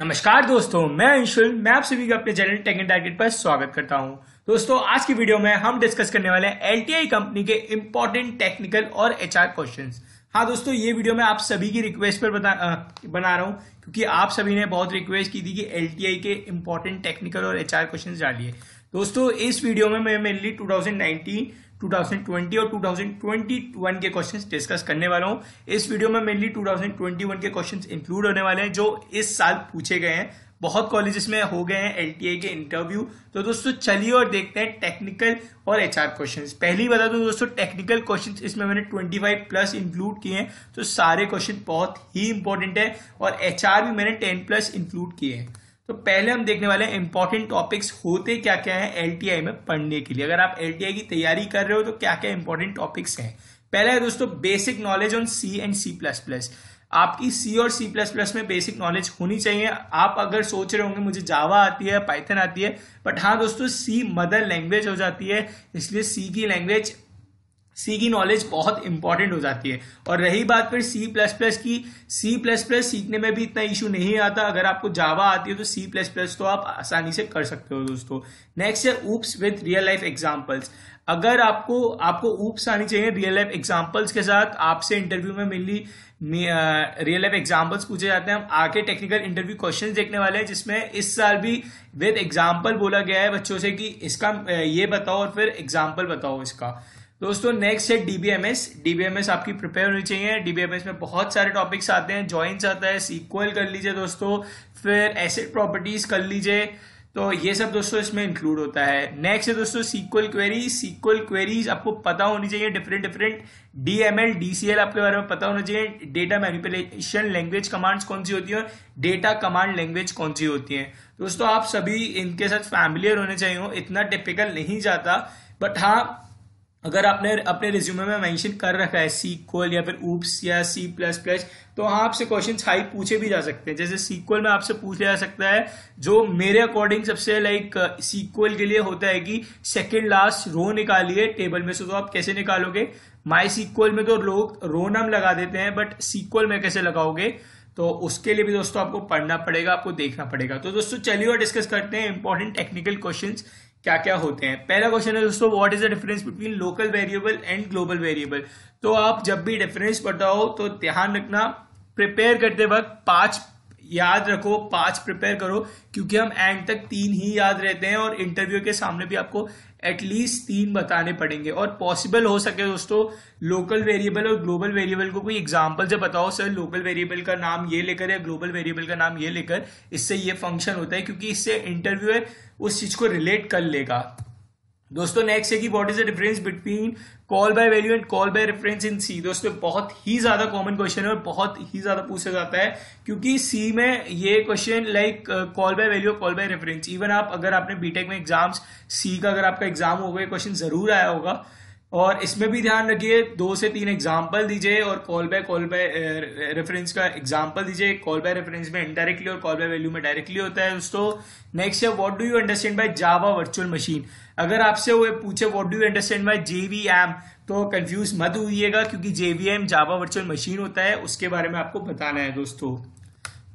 नमस्कार दोस्तों मैं अंशुल मैं आप सभी का अपने चैनल टेक एंड टारगेट पर स्वागत करता हूं दोस्तों आज की वीडियो में हम डिस्कस करने वाले हैं एलटीआई कंपनी के इंपॉर्टेंट टेक्निकल और एचआर क्वेश्चंस हाँ दोस्तों ये वीडियो मैं आप सभी की रिक्वेस्ट पर बता, आ, बना रहा हूँ क्योंकि आप सभी ने बहुत रिक्वेस्ट की थी कि एल के इम्पोर्टेंट टेक्निकल और एच क्वेश्चन डालिए दोस्तों इस वीडियो में मैं मेनली टू 2020 और 2021 के क्वेश्चंस डिस्कस करने वाला हूँ इस वीडियो में मेनली 2021 के क्वेश्चंस इंक्लूड होने वाले हैं जो इस साल पूछे गए हैं बहुत कॉलेजेस में हो गए हैं एल के इंटरव्यू तो दोस्तों चलिए और देखते हैं टेक्निकल और एच आर क्वेश्चन पहली बता दो दोस्तों टेक्निकल क्वेश्चन इसमें मैंने 25 प्लस इंक्लूड किए हैं तो सारे क्वेश्चन बहुत ही इंपॉर्टेंट है और एच भी मैंने 10 प्लस इंक्लूड किए हैं तो पहले हम देखने वाले इंपॉर्टेंट टॉपिक्स होते क्या क्या है एलटीआई में पढ़ने के लिए अगर आप एलटीआई की तैयारी कर रहे हो तो क्या क्या इंपॉर्टेंट टॉपिक्स हैं पहला है दोस्तों basic knowledge on C and C plus plus आपकी सी और सी प्लस प्लस में बेसिक नॉलेज होनी चाहिए आप अगर सोच रहे होंगे मुझे जावा आती है पाइथन आती है बट हाँ दोस्तों सी मदर लैंग्वेज हो जाती है इसलिए सी की लैंग्वेज सी की नॉलेज बहुत इंपॉर्टेंट हो जाती है और रही बात फिर सी प्लस प्लस की सी प्लस प्लस सीखने में भी इतना इशू नहीं आता अगर आपको जावा आती है तो सी प्लस प्लस तो आप आसानी से कर सकते हो दोस्तों नेक्स्ट है OOPs with real life examples अगर आपको आपको ऊप्स आनी चाहिए रियल लाइफ एग्जाम्पल्स के साथ आपसे इंटरव्यू में मिली रियल लाइफ एग्जाम्पल्स पूछे जाते हैं हम आके टेक्निकल इंटरव्यू क्वेश्चन देखने वाले हैं जिसमें इस साल भी विद एग्जाम्पल बोला गया है बच्चों से कि इसका ये बताओ और फिर एग्जाम्पल बताओ इसका दोस्तों नेक्स्ट है डीबीएमएस डीबीएमएस आपकी प्रिपेयर होनी चाहिए डीबीएमएस में बहुत सारे टॉपिक्स आते हैं ज्वाइंस आता है सीक्वल कर लीजिए दोस्तों फिर एसेट प्रॉपर्टीज कर लीजिए तो ये सब दोस्तों इसमें इंक्लूड होता है नेक्स्ट है दोस्तों सीक्वल क्वेरीज सीक्वल क्वेरीज आपको पता होनी चाहिए डिफरेंट डिफरेंट डीएमएल डीसीएल आपके बारे में पता होना चाहिए डेटा मैनिपुलेशन लैंग्वेज कमांड्स कौन सी होती है डेटा कमांड लैंग्वेज कौन सी होती है दोस्तों आप सभी इनके साथ फैमिलियर होने चाहिए हो इतना टिपिकल नहीं जाता बट हाँ अगर आपने अपने रिज्यूमे में मेंशन कर रखा है सीक्वल या फिर ऊप्स या सी प्लस प्लस तो हाँ आपसे क्वेश्चन हाई पूछे भी जा सकते हैं जैसे सीक्वल में आपसे पूछ लिया जा सकता है जो मेरे अकॉर्डिंग सबसे लाइक सीक्वल के लिए होता है कि सेकेंड लास्ट रो निकालिए टेबल में से तो आप कैसे निकालोगे माई सीक्वल में तो लोग रो नाम लगा देते हैं बट सीक्वल में कैसे लगाओगे तो उसके लिए भी दोस्तों आपको पढ़ना पड़ेगा आपको देखना पड़ेगा तो दोस्तों चलिए और डिस्कस करते हैं इंपॉर्टेंट टेक्निकल क्वेश्चंस क्या क्या होते हैं पहला क्वेश्चन है दोस्तों what is the difference between local variable and global variable तो आप जब भी डिफरेंस बताओ तो ध्यान रखना प्रिपेयर करते वक्त पांच याद रखो पांच प्रिपेयर करो क्योंकि हम एंड तक तीन ही याद रहते हैं और इंटरव्यू के सामने भी आपको एटलीस्ट तीन बताने पड़ेंगे और पॉसिबल हो सके दोस्तों लोकल वेरिएबल और ग्लोबल वेरिएबल को कोई एग्जाम्पल से बताओ सर लोकल वेरिएबल का नाम ये लेकर या ग्लोबल वेरिएबल का नाम ये लेकर इससे ये फंक्शन होता है क्योंकि इससे इंटरव्यूअर उस चीज़ को रिलेट कर लेगा दोस्तों नेक्स्ट है कि what is the difference between call by value and call by reference in C दोस्तों बहुत ही ज्यादा कॉमन क्वेश्चन है और बहुत ही ज्यादा पूछा जाता है क्योंकि सी में ये question like call by value call by reference even आप अगर आपने बीटेक में एग्जाम्स सी का अगर आपका एग्जाम होगा ये क्वेश्चन जरूर आया होगा और इसमें भी ध्यान रखिए दो से तीन एग्जाम्पल दीजिए और call by call by reference का एग्जाम्पल दीजिए कॉल बाय रेफरेंस में इनडायरेक्टली और कॉल बाय वैल्यू में डायरेक्टली होता है दोस्तों नेक्स्ट है what do you understand by Java virtual machine अगर आपसे वो पूछे what do you understand by JVM तो कंफ्यूज मत हुईगा क्योंकि जेवीएम जावा वर्चुअल मशीन होता है उसके बारे में आपको बताना है दोस्तों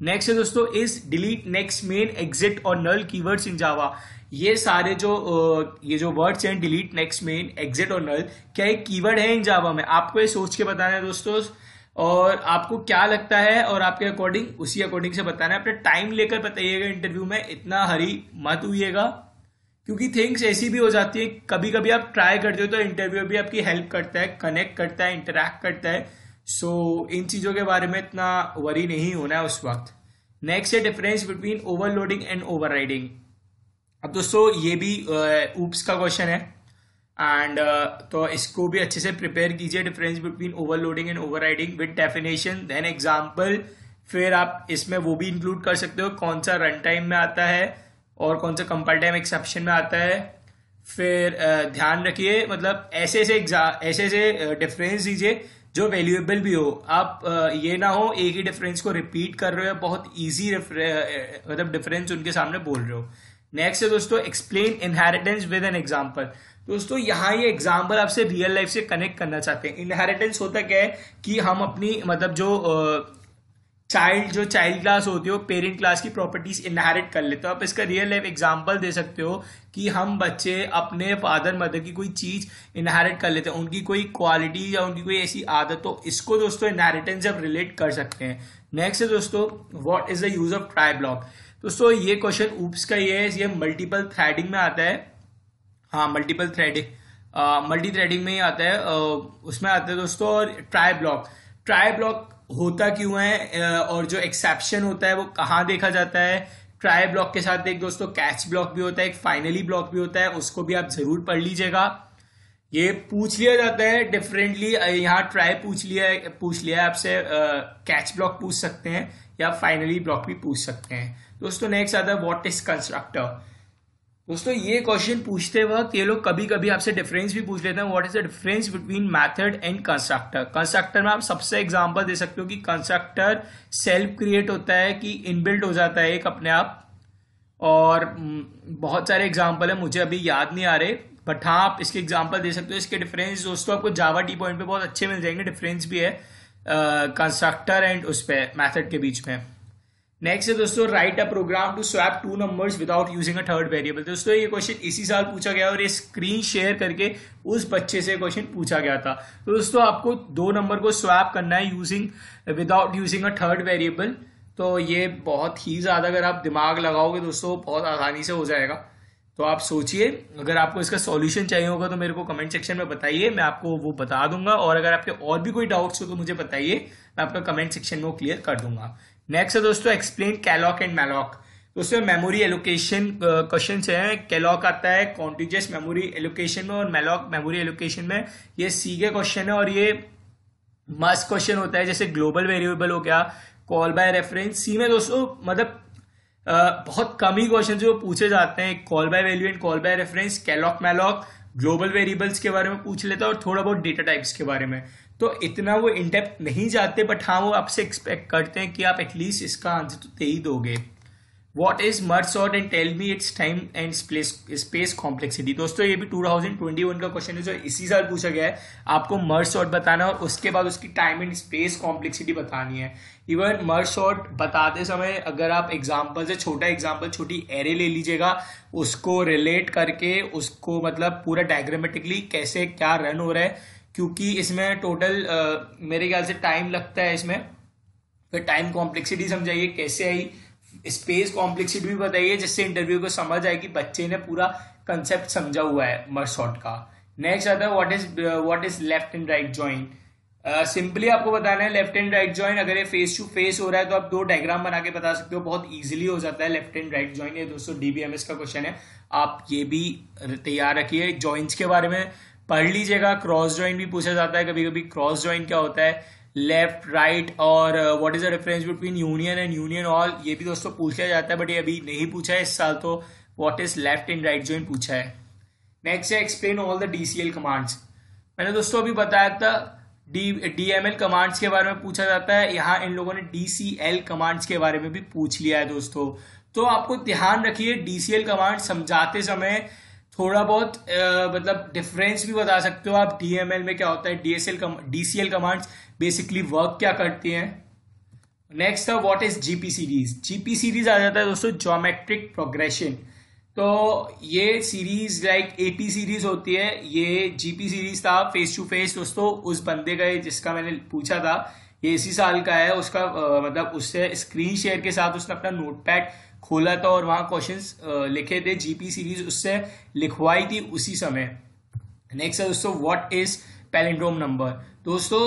नेक्स्ट है दोस्तों इस डिलीट नेक्स्ट मेन एग्जिट और नल कीवर्ड्स इन जावा ये सारे जो ये जो वर्ड्स हैं डिलीट नेक्स्ट मेन एग्जिट और नल क्या एक कीवर्ड है इन जावा में आपको ये सोच के बताना है दोस्तों और आपको क्या लगता है और आपके अकॉर्डिंग उसी अकॉर्डिंग से बताना है अपने टाइम लेकर बताइएगा इंटरव्यू में इतना हरी मत हुईगा क्योंकि थिंग्स ऐसी भी हो जाती है कभी कभी आप ट्राई करते हो तो इंटरव्यू भी आपकी हेल्प करता है कनेक्ट करता है इंटरेक्ट करता है सो so, इन चीज़ों के बारे में इतना वरी नहीं होना है उस वक्त नेक्स्ट है difference between overloading and over अब दोस्तों ये भी ऊप्स का क्वेश्चन है एंड uh, तो इसको भी अच्छे से प्रिपेयर कीजिए difference between overloading and overriding with definition then example फिर आप इसमें वो भी इंक्लूड कर सकते हो कौन सा रन टाइम में आता है और कौन सा कंपल टाइम एक्सेप्शन में आता है फिर uh, ध्यान रखिए मतलब ऐसे ऐसे ऐसे ऐसे डिफरेंस दीजिए जो वैल्यूएबल भी हो आप ये ना हो एक ही डिफरेंस को रिपीट कर रहे हो बहुत ईजी मतलब डिफरेंस उनके सामने बोल रहे हो नेक्स्ट है दोस्तों explain inheritance with an example दोस्तों यहाँ ये एग्जाम्पल आपसे रियल लाइफ से कनेक्ट करना चाहते हैं इनहेरिटेंस होता क्या है कि हम अपनी मतलब जो चाइल्ड जो चाइल्ड क्लास होती हो पेरेंट क्लास की प्रॉपर्टीज इनहेरिट कर लेते हो आप इसका रियल लाइफ एग्जाम्पल दे सकते हो कि हम बच्चे अपने फादर मदर की कोई चीज़ इनहेरिट कर लेते हैं उनकी कोई क्वालिटी या उनकी कोई ऐसी आदत हो तो इसको दोस्तों इनहेरिटेंस आप रिलेट कर सकते हैं नेक्स्ट है दोस्तों what is the use of try block दोस्तों ये क्वेश्चन ऊप्स का ये है ये मल्टीपल थ्रेडिंग में आता है हाँ मल्टीपल थ्रेडिंग मल्टी थ्रेडिंग में ही आता है आ, उसमें आता है दोस्तों और ट्राई ब्लॉक ट्राई ब्लॉक होता क्यों है और जो एक्सेप्शन होता है वो कहाँ देखा जाता है ट्राई ब्लॉक के साथ एक दोस्तों कैच ब्लॉक भी होता है एक फाइनली ब्लॉक भी होता है उसको भी आप जरूर पढ़ लीजिएगा ये पूछ लिया जाता है डिफरेंटली यहाँ ट्राई पूछ लिया पूछ लिया है आपसे कैच ब्लॉक पूछ सकते हैं या फाइनली ब्लॉक भी पूछ सकते हैं दोस्तों नेक्स्ट आता है वॉट इज कंस्ट्रक्टर दोस्तों ये क्वेश्चन पूछते वक्त ये लोग कभी कभी आपसे डिफरेंस भी पूछ लेते हैं what is the difference between method and constructor constructor में आप सबसे एग्जांपल दे सकते हो कि कंस्ट्रक्टर सेल्फ क्रिएट होता है कि इनबिल्ट हो जाता है एक अपने आप और हम्म, बहुत सारे एग्जांपल है मुझे अभी याद नहीं आ रहे बट हाँ आप इसके एग्जाम्पल दे सकते हो इसके डिफरेंस दोस्तों आपको जावा टी पॉइंट पर बहुत अच्छे मिल जाएंगे डिफरेंस भी है कंस्ट्रक्टर एंड उस पर मैथड के बीच में नेक्स्ट है दोस्तों write a program to swap two numbers without using a third variable दोस्तों ये क्वेश्चन इसी साल पूछा गया और ये स्क्रीन शेयर करके उस बच्चे से क्वेश्चन पूछा गया था तो दोस्तों आपको दो नंबर को स्वैप करना है using without using a third variable तो ये बहुत ही ज़्यादा अगर आप दिमाग लगाओगे दोस्तों बहुत आसानी से हो जाएगा तो आप सोचिए अगर आपको इसका सॉल्यूशन चाहिए होगा तो मेरे को कमेंट सेक्शन में बताइए मैं आपको वो बता दूंगा और अगर आपके और भी कोई डाउट्स हो तो मुझे बताइए मैं आपका कमेंट सेक्शन में वो क्लियर कर दूंगा नेक्स्ट है दोस्तों एक्सप्लेन कैलॉक एंड मैलॉक दोस्तों मेमोरी एलोकेशन क्वेश्चन है कैलॉक आता है कॉन्टिजियस मेमोरी एलोकेशन में और मैलॉक मेमोरी एलोकेशन में ये सीगे क्वेश्चन है और ये मस्ट क्वेश्चन होता है जैसे ग्लोबल वेरिएबल हो गया कॉल बाय रेफरेंस सी में दोस्तों मतलब बहुत कम ही क्वेश्चन जो पूछे जाते हैं call by value and call by reference calloc malloc global variables के बारे में पूछ लेता है और थोड़ा बहुत डेटा टाइप्स के बारे में तो इतना वो इनडेप्थ नहीं जाते बट हाँ वो आपसे एक्सपेक्ट करते हैं कि आप एटलीस्ट इसका आंसर तो दे ही दोगे what is merge sort and tell me its time and space complexity दोस्तों ये भी 2021 का क्वेश्चन है जो इसी साल पूछा गया है आपको मर्सॉट बताना और उसके बाद उसकी टाइम एंड स्पेस कॉम्प्लेक्सिटी बतानी है इवन शॉर्ट बताते समय अगर आप एग्जाम्पल से छोटा एग्जाम्पल छोटी एरे ले लीजिएगा उसको रिलेट करके उसको मतलब पूरा डायग्रामेटिकली कैसे क्या रन हो रहा है क्योंकि इसमें टोटल uh, मेरे ख्याल से टाइम लगता है इसमें फिर टाइम कॉम्प्लेक्सिटी समझाइए कैसे आई स्पेस कॉम्प्लेक्सिटी भी बताइए जिससे इंटरव्यू को समझ आए कि बच्चे ने पूरा कंसेप्ट समझा हुआ है मर्सॉट का नेक्स्ट आता है what is what is left and right joint simply आपको बताना है लेफ्ट एंड राइट ज्वाइन अगर ये फेस टू फेस हो रहा है तो आप दो डायग्राम बना के बता सकते हो बहुत इजीली हो जाता है लेफ्ट एंड राइट ज्वाइन ये दोस्तों डीबीएमएस का क्वेश्चन है आप ये भी तैयार रखिए ज्वाइंट्स के बारे में पढ़ लीजिएगा क्रॉस ज्वाइन भी पूछा जाता है कभी कभी क्रॉस ज्वाइन क्या होता है लेफ्ट राइट और what is the difference between union and union all ये भी दोस्तों पूछा जाता है बट ये अभी नहीं पूछा है इस साल तो what is left and right जो पूछा है नेक्स्ट है explain all the DCL commands मैंने दोस्तों अभी बताया था D D M L commands के बारे में पूछा जाता है यहाँ इन लोगों ने डी सी एल कमांड्स के बारे में भी पूछ लिया है दोस्तों तो आपको ध्यान रखिए डीसीएल कमांड समझाते समय थोड़ा बहुत मतलब डिफरेंस भी बता सकते हो आप डीएमएल में क्या होता है DSL DCL commands basically work क्या करती हैं नेक्स्ट है what is GP series GP series आ जाता है दोस्तों जोमेट्रिक प्रोग्रेशन तो ये सीरीज लाइक एटी सीरीज होती है ये जीपी सीरीज था फेस टू फेस दोस्तों उस बंदे का जिसका मैंने पूछा था ये इसी साल का है उसका मतलब उससे स्क्रीन शेयर के साथ उसने अपना नोटपैड खोला था और वहां क्वेश्चन लिखे थे जीपी सीरीज उससे लिखवाई थी उसी समय नेक्स्ट है दोस्तों व्हाट इज पैलिंड्रोम नंबर दोस्तों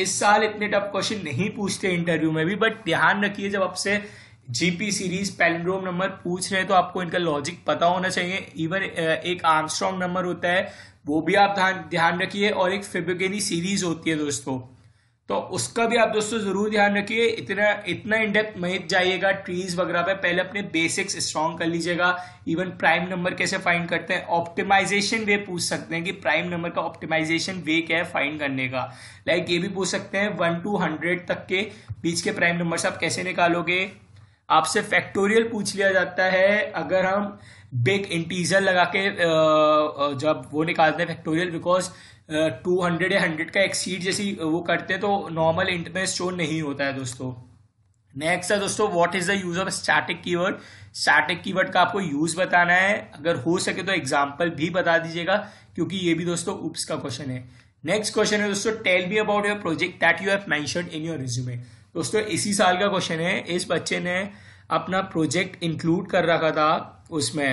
इस साल इतने टफ क्वेश्चन नहीं पूछते इंटरव्यू में भी बट ध्यान रखिए जब आपसे जीपी सीरीज पैलिंड्रोम नंबर पूछ रहे हैं तो आपको इनका लॉजिक पता होना चाहिए इवन एक आर्मस्ट्रॉन्ग नंबर होता है वो भी आप ध्यान रखिए और एक फिबोगेनी सीरीज होती है दोस्तों तो उसका भी आप दोस्तों जरूर ध्यान रखिए इतना इतना इनडेप्थ मत जाइएगा ट्रीज वगैरह पे पहले अपने बेसिक्स स्ट्रॉन्ग कर लीजिएगा इवन प्राइम नंबर कैसे फाइंड करते हैं ऑप्टिमाइजेशन वे पूछ सकते हैं कि प्राइम नंबर का ऑप्टिमाइजेशन वे क्या है फाइंड करने का लाइक like ये भी पूछ सकते हैं वन टू हंड्रेड तक के बीच के प्राइम नंबर आप कैसे निकालोगे आपसे फैक्टोरियल पूछ लिया जाता है अगर हम बिग इंटीजर लगा के जब वो निकालते हैं फैक्टोरियल बिकॉज टू हंड्रेड या हंड्रेड का एक्सीड जैसी वो करते हैं तो नॉर्मल इंट में स्टोर नहीं होता है दोस्तों नेक्स्ट है दोस्तों what is the use of static keyword static keyword का आपको यूज बताना है अगर हो सके तो एग्जाम्पल भी बता दीजिएगा क्योंकि ये भी दोस्तों उप्स का क्वेश्चन है नेक्स्ट क्वेश्चन है दोस्तों tell me about your project that you have mention in your resume दोस्तों इसी साल का क्वेश्चन है इस बच्चे ने अपना प्रोजेक्ट इंक्लूड कर रखा था उसमें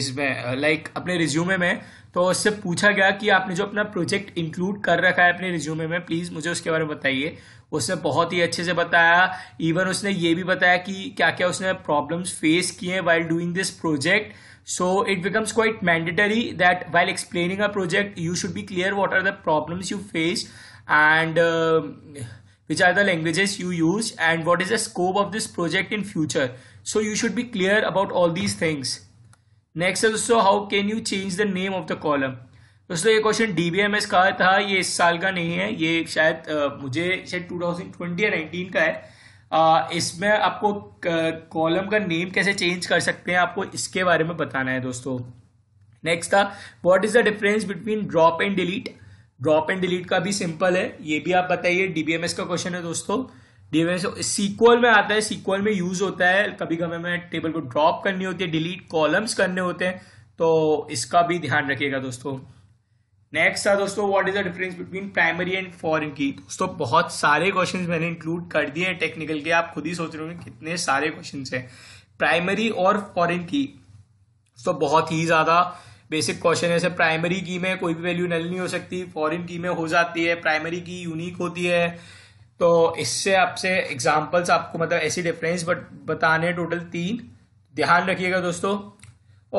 इसमें लाइक अपने रिज्यूमे में तो उससे पूछा गया कि आपने जो अपना प्रोजेक्ट इंक्लूड कर रखा है अपने रिज्यूमे में प्लीज मुझे उसके बारे में बताइए उसने बहुत ही अच्छे से बताया इवन उसने ये भी बताया कि क्या क्या उसने प्रॉब्लम्स फेस किए while doing this project so it becomes quite mandatory that while explaining a project you should be clear what are the problems you face and which are the languages you use and what is the scope of this project in future so you should be clear about all these things next दोस्तों how can you change the name of the column दोस्तों ये question DBMS का था ये इस साल का नहीं है ये शायद आ, मुझे शायद 2020 या नाइनटीन का है आ, इसमें आपको कॉलम का नेम कैसे चेंज कर सकते हैं आपको इसके बारे में बताना है दोस्तों नेक्स्ट था what is the difference between drop and delete drop and delete का भी सिंपल है ये भी आप बताइए डीबीएमएस का क्वेश्चन है दोस्तों दिए सीक्वल में आता है सीक्वल में यूज होता है कभी कभी हमें टेबल को ड्रॉप करनी होती है डिलीट कॉलम्स करने होते हैं तो इसका भी ध्यान रखिएगा दोस्तों नेक्स्ट था दोस्तों what is the difference between primary and foreign key दोस्तों बहुत सारे क्वेश्चन मैंने इंक्लूड कर दिए हैं टेक्निकल के आप खुद ही सोच रहे होंगे कितने सारे क्वेश्चन है प्राइमरी और फॉरेन की तो बहुत ही ज़्यादा बेसिक क्वेश्चन है जैसे प्राइमरी की में कोई भी वैल्यू नल नहीं हो सकती फॉरेन की में हो जाती है प्राइमरी की यूनिक होती है तो इससे आपसे एग्जाम्पल्स आपको मतलब ऐसी डिफरेंस बट बताने टोटल तीन ध्यान रखिएगा दोस्तों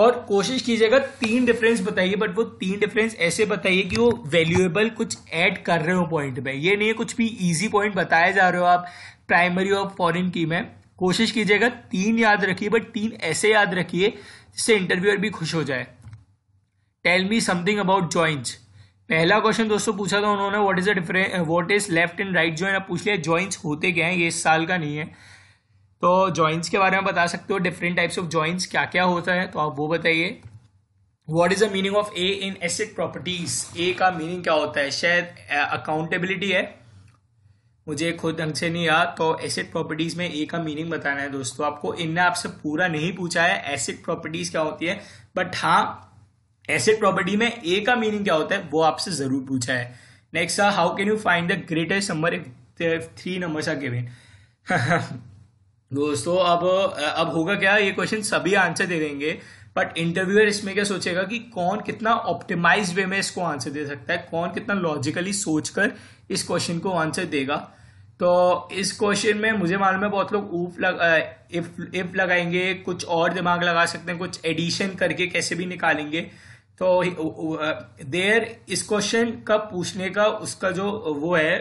और कोशिश कीजिएगा तीन डिफरेंस बताइए बट वो तीन डिफरेंस ऐसे बताइए कि वो वैल्यूएबल कुछ ऐड कर रहे हो पॉइंट में ये नहीं है कुछ भी इजी पॉइंट बताए जा रहे हो आप प्राइमरी और फॉरेन की में कोशिश कीजिएगा तीन याद रखिए बट तीन ऐसे याद रखिए जिससे इंटरव्यूअर भी खुश हो जाए tell me something about joint पहला क्वेश्चन दोस्तों पूछा था उन्होंने what is the difference what is left and right join आप पूछ लिया ज्वाइंट्स होते क्या हैं ये इस साल का नहीं है तो ज्वाइंट्स के बारे में बता सकते हो डिफरेंट टाइप्स ऑफ ज्वाइंट्स क्या क्या होता है तो आप वो बताइए what is the meaning of A in ACID properties A का मीनिंग क्या होता है शायद अकाउंटेबिलिटी है मुझे खुद ढंग से नहीं याद तो एसेट प्रॉपर्टीज में ए का मीनिंग बताना है दोस्तों आपको इनने आपसे पूरा नहीं पूछा है एसेट प्रॉपर्टीज क्या होती है बट हाँ एसेट प्रॉपर्टी में ए का मीनिंग क्या होता है वो आपसे जरूर पूछा है नेक्स्ट था how can you find the greatest number if three numbers are given दोस्तों अब अब होगा क्या ये क्वेश्चन सभी आंसर दे देंगे बट इंटरव्यूअर इसमें क्या सोचेगा कि कौन कितना ऑप्टिमाइज वे में इसको आंसर दे सकता है कौन कितना लॉजिकली सोचकर इस क्वेश्चन को आंसर देगा तो इस क्वेश्चन में मुझे मालूम है बहुत लोग ऊफ लग इफ इफ लगाएंगे कुछ और दिमाग लगा सकते हैं कुछ एडिशन करके कैसे भी निकालेंगे तो देर इस क्वेश्चन का पूछने का उसका जो वो है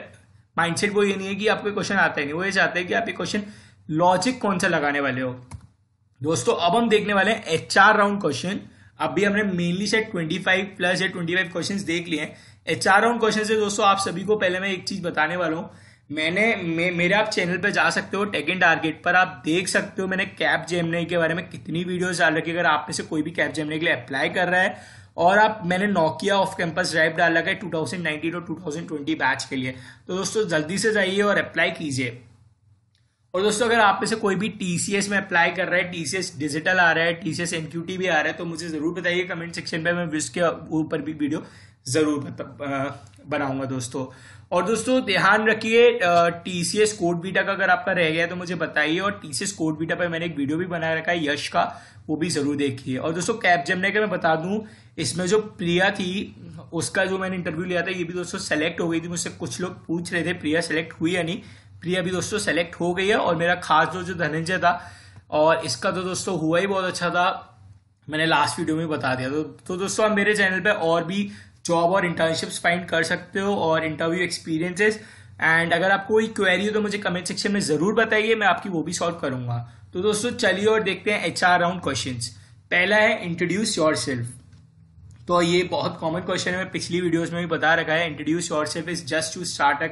माइंडसेट वो ये नहीं है कि आपको क्वेश्चन आता ही नहीं वो ये चाहते हैं कि आप ये क्वेश्चन लॉजिक कौन सा लगाने वाले हो दोस्तों अब हम देखने वाले हैं एच आर राउंड क्वेश्चन अभी हमने मेनली से 25 प्लस या 25 क्वेश्चन देख लिए हैं एच आर राउंड क्वेश्चन से दोस्तों आप सभी को पहले मैं एक चीज बताने वाला हूँ मैंने मे, मेरे आप चैनल पर जा सकते हो टेक एंड टारगेट पर आप देख सकते हो मैंने कैप जेमने के बारे में कितनी वीडियो डाल रखी अगर आप में से कोई भी कैप जेमने के लिए अप्लाई कर रहा है और आप मैंने नोकिया ऑफ कैंपस ड्राइव डाल रखा है 2019 और 2020 बैच के लिए तो दोस्तों जल्दी से जाइए और अप्लाई कीजिए और दोस्तों अगर आप में से कोई भी टी में अप्लाई कर रहा है टी डिजिटल आ रहा है टी सी भी आ रहा है तो मुझे ज़रूर बताइए कमेंट सेक्शन में मैं के ऊपर भी वीडियो ज़रूर बनाऊंगा दोस्तों और दोस्तों ध्यान रखिए टीसीएस कोड बीटा का अगर आपका रह गया तो मुझे बताइए और टीसीएस कोड बीटा पर मैंने एक वीडियो भी बना रखा है यश का वो भी जरूर देखिए और दोस्तों कैप जमने का मैं बता दूं इसमें जो प्रिया थी उसका जो मैंने इंटरव्यू लिया था ये भी दोस्तों सेलेक्ट हो गई थी मुझसे कुछ लोग पूछ रहे थे प्रिया सेलेक्ट हुई या नहीं प्रिया भी दोस्तों सेलेक्ट हो गई है और मेरा खास दोस्त जो धनंजय था और इसका तो दोस्तों हुआ ही बहुत अच्छा था मैंने लास्ट वीडियो में बता दिया तो, तो दोस्तों आप मेरे चैनल पर और भी जॉब और इंटर्नशिप्स फाइंड कर सकते हो और इंटरव्यू एक्सपीरियंसेस एंड अगर आपको कोई क्वेरी हो तो मुझे कमेंट सेक्शन में ज़रूर बताइए मैं आपकी वो भी सॉल्व करूंगा तो दोस्तों चलिए और देखते हैं एच आर राउंड क्वेश्चन पहला है इंट्रोड्यूस योर सेल्फ तो ये बहुत कॉमन क्वेश्चन है मैं पिछली वीडियोस में भी बता रखा है introduce yourself is just to start a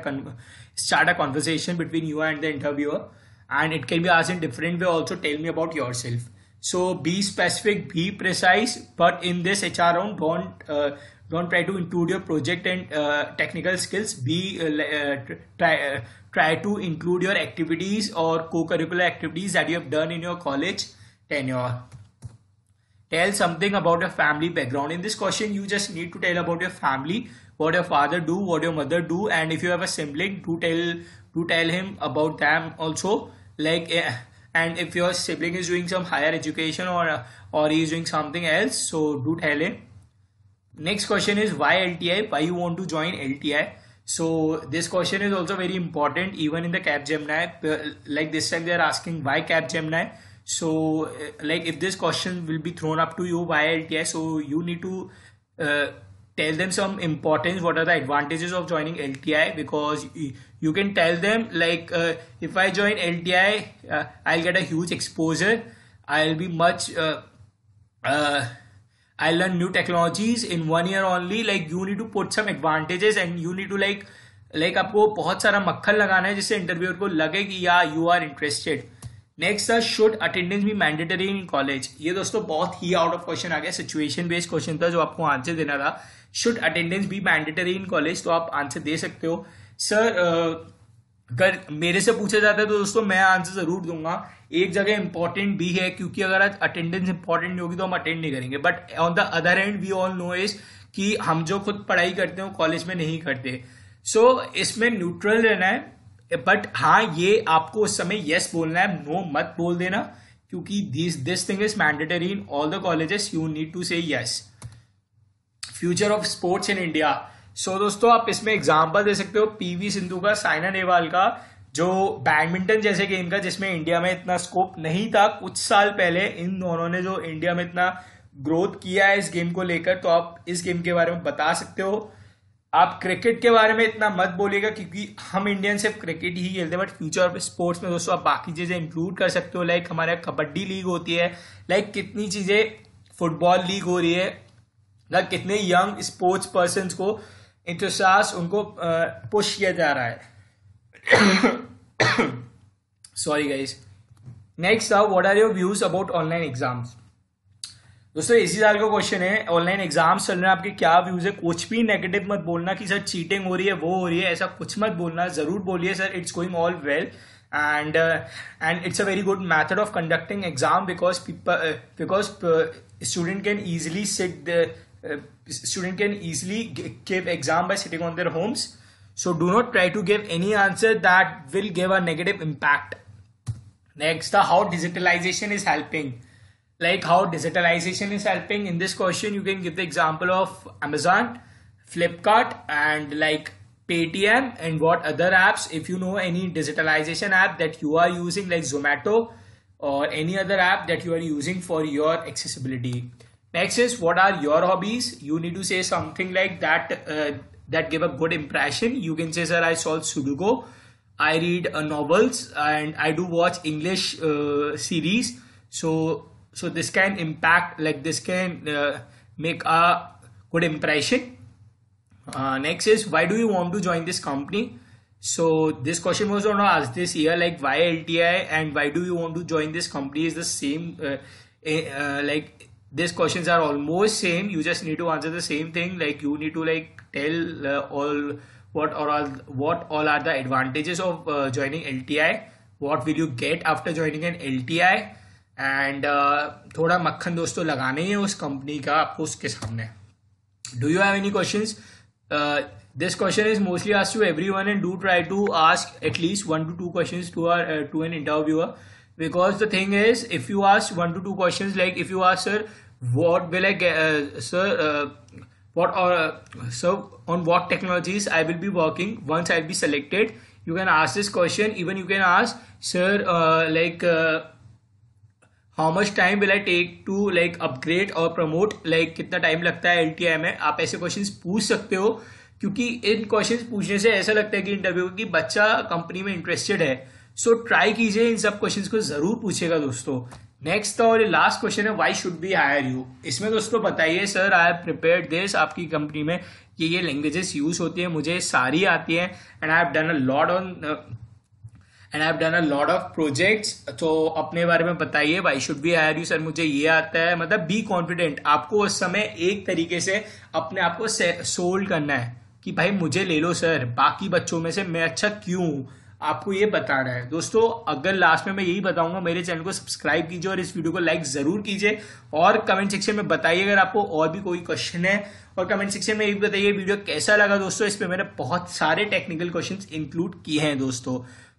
start a conversation between you and the interviewer and it can be आज in different way also tell me about yourself so be specific be precise but in this H R don't uh, don't try to include your project and uh, technical skills be uh, uh try uh, try to include your activities or co-curricular activities that you have done in your college tenure tell something about your family background in this question you just need to tell about your family what your father do what your mother do and if you have a sibling to tell to tell him about them also like eh, and if your sibling is doing some higher education or or he is doing something else so do tell him Next question is why LTI? Why you want to join LTI? So this question is also very important even in the Capgemini. Like this time they are asking why Capgemini. So eh, like if this question will be thrown up to you why LTI, so you need to uh, tell them some importance what are the advantages of joining lti because you can tell them like uh, if i join lti uh, i'll get a huge exposure i'll be much uh, I learn new technologies in one year only. Like you need to put some advantages and you need to like like आपको बहुत सारा मक्खन लगाना है जिससे interviewer को लगे कि या यू आर इंटरेस्टेड नेक्स्ट था शुड अटेंडेंस भी मैंडेटरी इन कॉलेज ये दोस्तों बहुत ही आउट ऑफ क्वेश्चन आ गया सिचुएशन बेस्ड क्वेश्चन था जो आपको आंसर देना था शुड अटेंडेंस भी मैंडेटरी इन कॉलेज तो आप आंसर दे सकते हो सर अगर मेरे से पूछा जाता है तो दोस्तों मैं आंसर जरूर दूंगा एक जगह इंपॉर्टेंट भी है क्योंकि अगर आज अटेंडेंस इंपॉर्टेंट नहीं होगी तो हम अटेंड नहीं करेंगे but on the other end we all know is कि हम जो खुद पढ़ाई करते हैं कॉलेज में नहीं करते सो so, इसमें न्यूट्रल रहना है बट हाँ ये आपको उस समय येस yes बोलना है नो no मत बोल देना क्योंकि this this thing is mandatory in all the colleges you need to say yes future of sports in India so दोस्तों आप इसमें एग्जाम्पल दे सकते हो पीवी सिंधु का साइना नेहवाल का जो बैडमिंटन जैसे गेम का जिसमें इंडिया में इतना स्कोप नहीं था कुछ साल पहले इन दोनों ने जो इंडिया में इतना ग्रोथ किया है इस गेम को लेकर तो आप इस गेम के बारे में बता सकते हो आप क्रिकेट के बारे में इतना मत बोलिएगा क्योंकि हम इंडियन सिर्फ क्रिकेट ही खेलते हैं बट फ्यूचर स्पोर्ट्स में दोस्तों आप बाकी चीज़ें इंक्लूड कर सकते हो लाइक हमारे कबड्डी लीग होती है लाइक कितनी चीज़ें फुटबॉल लीग हो रही है लाइक कितने यंग स्पोर्ट्स पर्सन को इंतजास उनको पुश किया जा रहा है सॉरी गाइस नेक्स्ट आप what are your views about online exams दोस्तों इसी साल का क्वेश्चन है ऑनलाइन एग्जाम्स चल रहे हैं आपके क्या व्यूज है कुछ भी नेगेटिव मत बोलना कि सर चीटिंग हो रही है वो हो रही है ऐसा कुछ मत बोलना जरूर बोलिए sir it's going all well and and it's a very good method of conducting exam because because student can easily sit student can easily give exam by sitting on their homes so do not try to give any answer that will give a negative impact Next, how digitalization is helping. Like how digitalization is helping. In this question, you can give the example of Amazon, Flipkart, and like Paytm and what other apps. If you know any digitalization app that you are using, like Zomato or any other app that you are using for your accessibility. Next is what are your hobbies? You need to say something like that uh, that give a good impression. You can say, "Sir, I solve Sudoku." I read uh, novels and I do watch English uh, series. So so this can impact like this can uh, make a good impression. Uh, next is why do you want to join this company? So this question was on asked this year like why LTI and why do you want to join this company is the same uh, eh, uh, like these questions are almost same you just need to answer the same thing like you need to like tell all what are all what all are the advantages of uh, joining LTI what will you get after joining an LTI And uh, थोड़ा मक्खन दोस्तों लगाने है उस company का आपको उसके सामने do you have any question this question is mostly ask to everyone and do try to ask at least one two two question to or to an interviewer. because the thing is if you ask one to two questions like if you ask sir what will i get uh, sir uh, what uh, so on what technologies i will be working once i'll be selected you can ask this question even you can ask sir uh, like uh, how much time will i take to like upgrade or promote like kitna time lagta hai lti mein aap aise questions pooch sakte ho क्योंकि इन questions पूछने से ऐसा लगता है कि interview की बच्चा company में इंटरेस्टेड है सो so, ट्राई कीजिए इन सब क्वेश्चंस को जरूर पूछेगा दोस्तों नेक्स्ट और लास्ट क्वेश्चन है why should be hire you इसमें दोस्तों बताइए sir I have prepare this आपकी कंपनी में कि ये लैंग्वेजेस यूज होती है मुझे सारी आती है and I have done a lot on and I have done a lot of projects तो अपने बारे में बताइए why should be hire you sir मुझे ये आता है मतलब बी कॉन्फिडेंट आपको उस समय एक तरीके से अपने आप को सोल्ड करना है कि भाई मुझे ले लो सर बाकी बच्चों में से मैं अच्छा क्यों हूं आपको ये बताना है दोस्तों अगर लास्ट में मैं यही बताऊंगा मेरे चैनल को सब्सक्राइब कीजिए और इस वीडियो को लाइक जरूर कीजिए और कमेंट सेक्शन में बताइए अगर आपको और भी कोई क्वेश्चन है और कमेंट सेक्शन में ये भी बताइए वीडियो कैसा लगा दोस्तों इस पर मैंने बहुत सारे टेक्निकल क्वेश्चन इंक्लूड किए हैं दोस्तों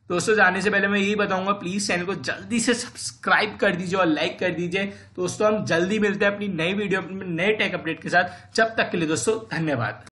दोस्तों जाने से पहले मैं यही बताऊंगा प्लीज चैनल को जल्दी से सब्सक्राइब कर दीजिए और लाइक कर दीजिए दोस्तों हम जल्दी मिलते हैं अपनी नई वीडियो नए टेक अपडेट के साथ जब तक के लिए दोस्तों धन्यवाद